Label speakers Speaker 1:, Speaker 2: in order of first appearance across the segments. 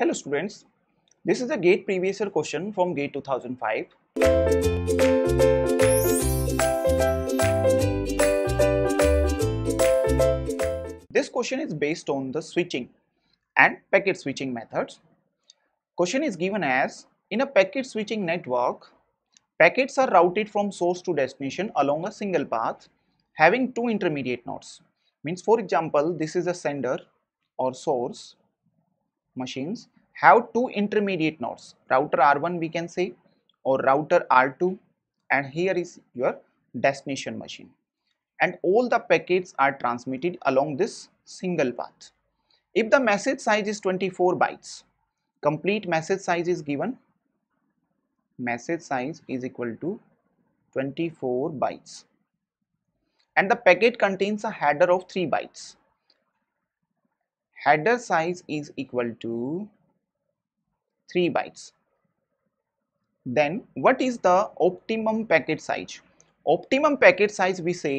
Speaker 1: Hello students, this is a GATE previous year question from GATE 2005. This question is based on the switching and packet switching methods. Question is given as, in a packet switching network, packets are routed from source to destination along a single path having two intermediate nodes. Means for example, this is a sender or source machines have two intermediate nodes router R1 we can say or router R2 and here is your destination machine and all the packets are transmitted along this single path. If the message size is 24 bytes, complete message size is given message size is equal to 24 bytes and the packet contains a header of 3 bytes header size is equal to 3 bytes then what is the optimum packet size optimum packet size we say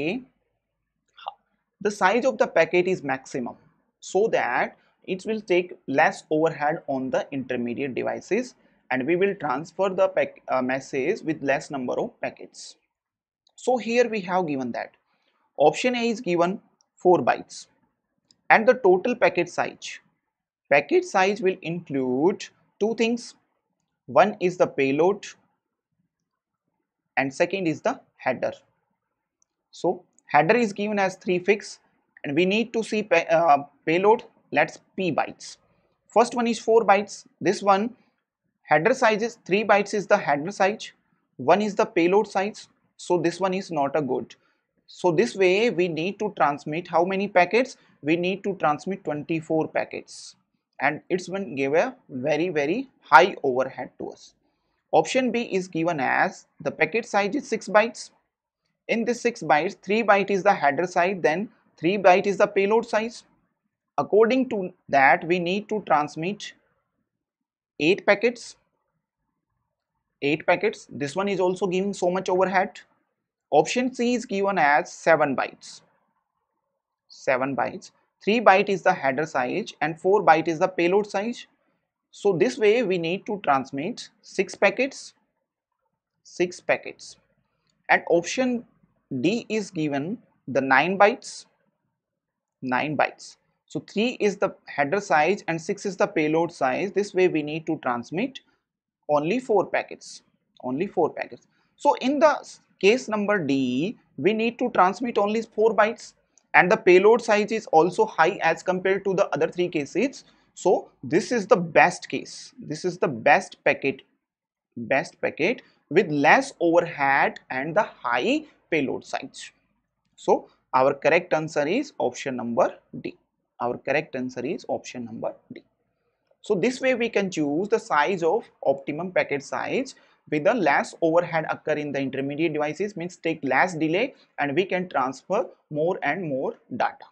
Speaker 1: the size of the packet is maximum so that it will take less overhead on the intermediate devices and we will transfer the uh, message with less number of packets so here we have given that option a is given 4 bytes and the total packet size. Packet size will include two things. One is the payload and second is the header. So header is given as three fix, and we need to see pay, uh, payload let's p bytes. First one is 4 bytes. This one header size is 3 bytes is the header size. One is the payload size. So this one is not a good. So this way we need to transmit how many packets? We need to transmit 24 packets and it's been gave a very very high overhead to us. Option B is given as the packet size is 6 bytes. In this 6 bytes, 3 byte is the header size, then 3 byte is the payload size. According to that, we need to transmit 8 packets. 8 packets. This one is also giving so much overhead. Option C is given as 7 bytes. 7 bytes. 3 byte is the header size and 4 byte is the payload size. So this way we need to transmit 6 packets. 6 packets. And option D is given the 9 bytes. 9 bytes. So 3 is the header size and 6 is the payload size. This way we need to transmit only 4 packets. Only 4 packets. So in the case number D, we need to transmit only 4 bytes and the payload size is also high as compared to the other three cases. So this is the best case. This is the best packet, best packet with less overhead and the high payload size. So our correct answer is option number D. Our correct answer is option number D. So this way we can choose the size of optimum packet size with the less overhead occur in the intermediate devices means take less delay and we can transfer more and more data.